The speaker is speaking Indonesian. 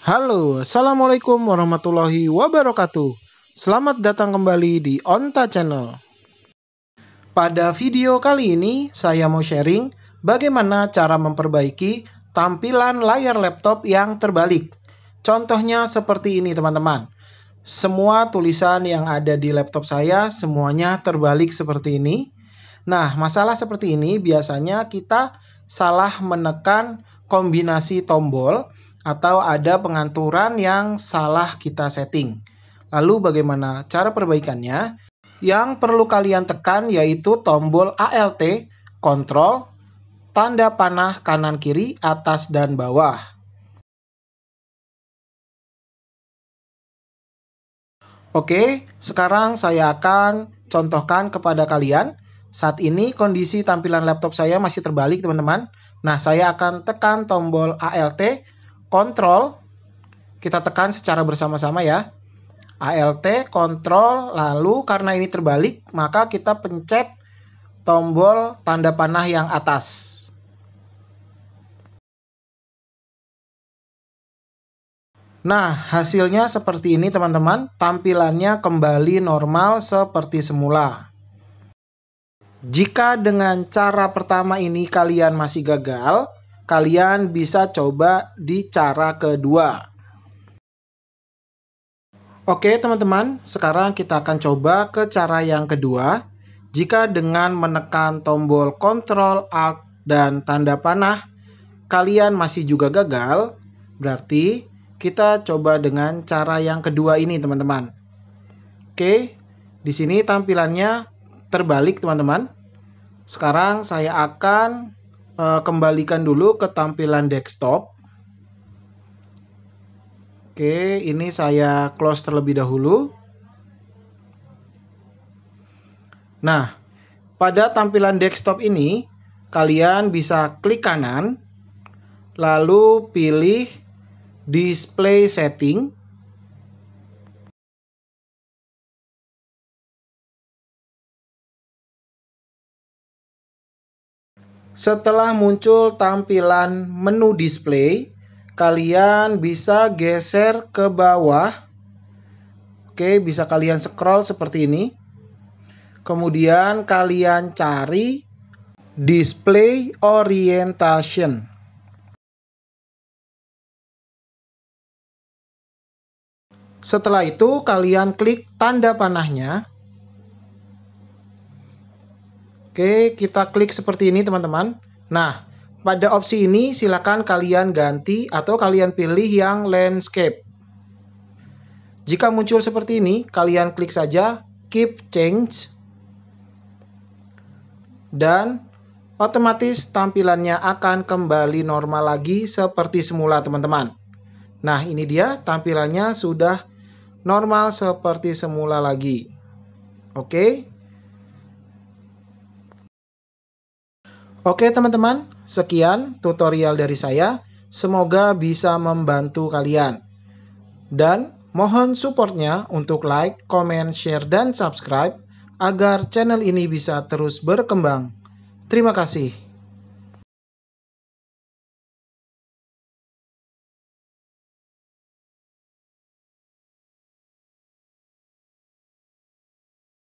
Halo, Assalamualaikum warahmatullahi wabarakatuh. Selamat datang kembali di Onta Channel. Pada video kali ini, saya mau sharing bagaimana cara memperbaiki tampilan layar laptop yang terbalik. Contohnya seperti ini teman-teman. Semua tulisan yang ada di laptop saya semuanya terbalik seperti ini. Nah, masalah seperti ini biasanya kita salah menekan kombinasi tombol atau ada pengaturan yang salah kita setting. Lalu bagaimana cara perbaikannya? Yang perlu kalian tekan yaitu tombol ALT, Control, tanda panah kanan kiri, atas dan bawah. Oke, sekarang saya akan contohkan kepada kalian. Saat ini kondisi tampilan laptop saya masih terbalik teman-teman. Nah, saya akan tekan tombol ALT kontrol kita tekan secara bersama-sama ya. ALT kontrol lalu karena ini terbalik maka kita pencet tombol tanda panah yang atas. Nah, hasilnya seperti ini teman-teman. Tampilannya kembali normal seperti semula. Jika dengan cara pertama ini kalian masih gagal, kalian bisa coba di cara kedua. Oke, teman-teman, sekarang kita akan coba ke cara yang kedua. Jika dengan menekan tombol Ctrl Alt dan tanda panah kalian masih juga gagal, berarti kita coba dengan cara yang kedua ini, teman-teman. Oke, di sini tampilannya terbalik, teman-teman. Sekarang saya akan Eh, kembalikan dulu ke tampilan desktop. Oke, ini saya close terlebih dahulu. Nah, pada tampilan desktop ini, kalian bisa klik kanan, lalu pilih display setting. Setelah muncul tampilan menu display, kalian bisa geser ke bawah. Oke, bisa kalian scroll seperti ini. Kemudian kalian cari display orientation. Setelah itu kalian klik tanda panahnya. Oke, kita klik seperti ini teman-teman. Nah, pada opsi ini silakan kalian ganti atau kalian pilih yang landscape. Jika muncul seperti ini, kalian klik saja keep change dan otomatis tampilannya akan kembali normal lagi seperti semula teman-teman. Nah, ini dia tampilannya sudah normal seperti semula lagi. Oke. Okay? Oke teman-teman, sekian tutorial dari saya. Semoga bisa membantu kalian. Dan mohon supportnya untuk like, komen, share, dan subscribe agar channel ini bisa terus berkembang. Terima kasih.